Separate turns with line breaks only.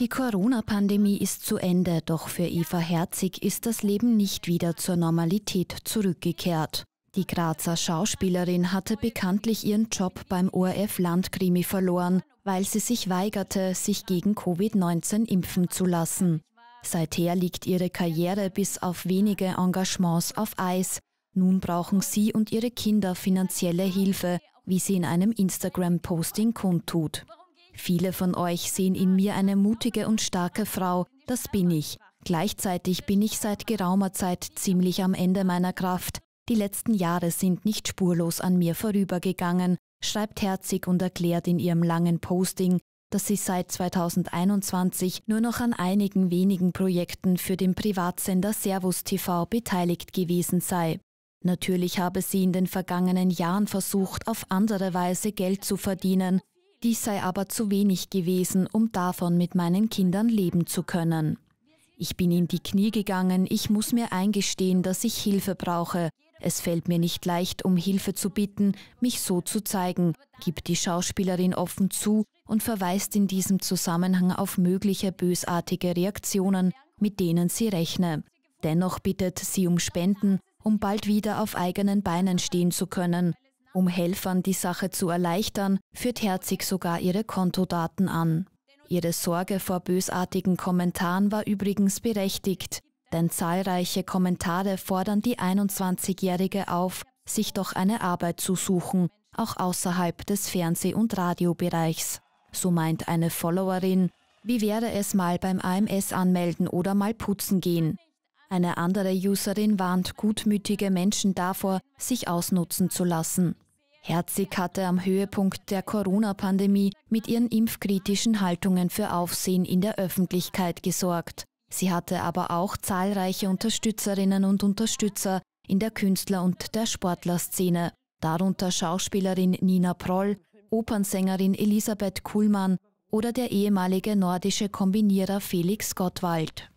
Die Corona-Pandemie ist zu Ende, doch für Eva Herzig ist das Leben nicht wieder zur Normalität zurückgekehrt. Die Grazer Schauspielerin hatte bekanntlich ihren Job beim ORF Landkrimi verloren, weil sie sich weigerte, sich gegen Covid-19 impfen zu lassen. Seither liegt ihre Karriere bis auf wenige Engagements auf Eis. Nun brauchen sie und ihre Kinder finanzielle Hilfe, wie sie in einem Instagram-Posting kundtut. Viele von euch sehen in mir eine mutige und starke Frau, das bin ich. Gleichzeitig bin ich seit geraumer Zeit ziemlich am Ende meiner Kraft. Die letzten Jahre sind nicht spurlos an mir vorübergegangen, schreibt Herzig und erklärt in ihrem langen Posting, dass sie seit 2021 nur noch an einigen wenigen Projekten für den Privatsender Servus TV beteiligt gewesen sei. Natürlich habe sie in den vergangenen Jahren versucht, auf andere Weise Geld zu verdienen, dies sei aber zu wenig gewesen, um davon mit meinen Kindern leben zu können. Ich bin in die Knie gegangen, ich muss mir eingestehen, dass ich Hilfe brauche. Es fällt mir nicht leicht, um Hilfe zu bitten, mich so zu zeigen, gibt die Schauspielerin offen zu und verweist in diesem Zusammenhang auf mögliche bösartige Reaktionen, mit denen sie rechne. Dennoch bittet sie um Spenden, um bald wieder auf eigenen Beinen stehen zu können um Helfern die Sache zu erleichtern, führt Herzig sogar ihre Kontodaten an. Ihre Sorge vor bösartigen Kommentaren war übrigens berechtigt, denn zahlreiche Kommentare fordern die 21-Jährige auf, sich doch eine Arbeit zu suchen, auch außerhalb des Fernseh- und Radiobereichs. So meint eine Followerin, wie wäre es mal beim AMS anmelden oder mal putzen gehen? Eine andere Userin warnt gutmütige Menschen davor, sich ausnutzen zu lassen. Herzig hatte am Höhepunkt der Corona-Pandemie mit ihren impfkritischen Haltungen für Aufsehen in der Öffentlichkeit gesorgt. Sie hatte aber auch zahlreiche Unterstützerinnen und Unterstützer in der Künstler- und der Sportlerszene, darunter Schauspielerin Nina Proll, Opernsängerin Elisabeth Kuhlmann oder der ehemalige nordische Kombinierer Felix Gottwald.